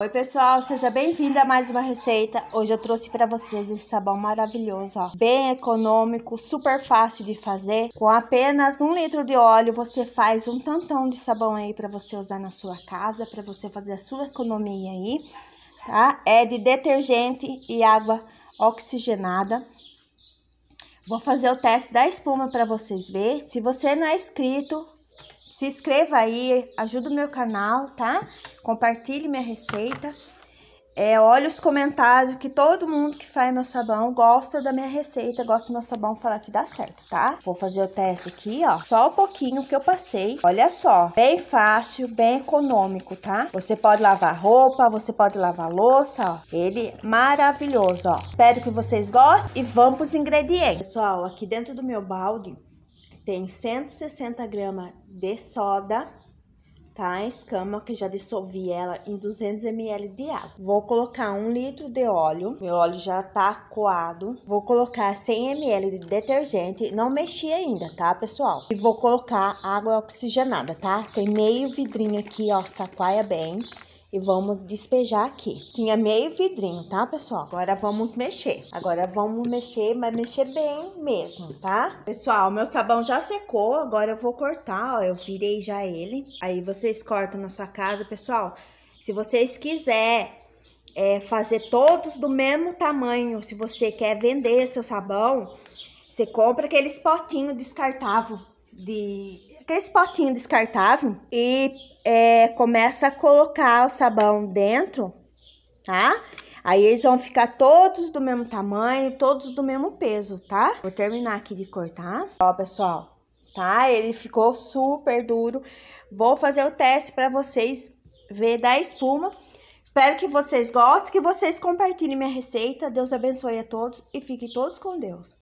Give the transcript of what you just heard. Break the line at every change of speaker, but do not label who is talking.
Oi pessoal, seja bem-vindo a mais uma receita. Hoje eu trouxe para vocês esse sabão maravilhoso, ó, bem econômico, super fácil de fazer. Com apenas um litro de óleo, você faz um tantão de sabão aí para você usar na sua casa, para você fazer a sua economia aí, tá? É de detergente e água oxigenada. Vou fazer o teste da espuma para vocês verem. Se você não é inscrito, se inscreva aí, ajuda o meu canal, tá? Compartilhe minha receita. É, olha os comentários que todo mundo que faz meu sabão gosta da minha receita, gosta do meu sabão, falar que dá certo, tá? Vou fazer o teste aqui, ó, só um pouquinho que eu passei. Olha só, bem fácil, bem econômico, tá? Você pode lavar roupa, você pode lavar louça, ó. Ele maravilhoso, ó. Espero que vocês gostem e vamos pros ingredientes. Pessoal, aqui dentro do meu balde tem 160 gramas de soda, tá? A escama que já dissolvi ela em 200 ml de água. Vou colocar um litro de óleo, meu óleo já tá coado. Vou colocar 100 ml de detergente, não mexi ainda, tá, pessoal? E vou colocar água oxigenada, tá? Tem meio vidrinho aqui, ó, sacoalha bem e vamos despejar aqui. Tinha é meio vidrinho, tá, pessoal? Agora vamos mexer. Agora vamos mexer, mas mexer bem mesmo, tá? Pessoal, meu sabão já secou, agora eu vou cortar, ó, eu virei já ele. Aí vocês cortam na sua casa, pessoal. Se vocês quiserem é, fazer todos do mesmo tamanho, se você quer vender seu sabão, você compra aqueles potinhos descartável de aqueles potinhos descartável e é, começa a colocar o sabão dentro, tá? Aí eles vão ficar todos do mesmo tamanho, todos do mesmo peso, tá? Vou terminar aqui de cortar. Ó, pessoal, tá? Ele ficou super duro. Vou fazer o teste para vocês ver da espuma. Espero que vocês gostem, que vocês compartilhem minha receita. Deus abençoe a todos e fiquem todos com Deus.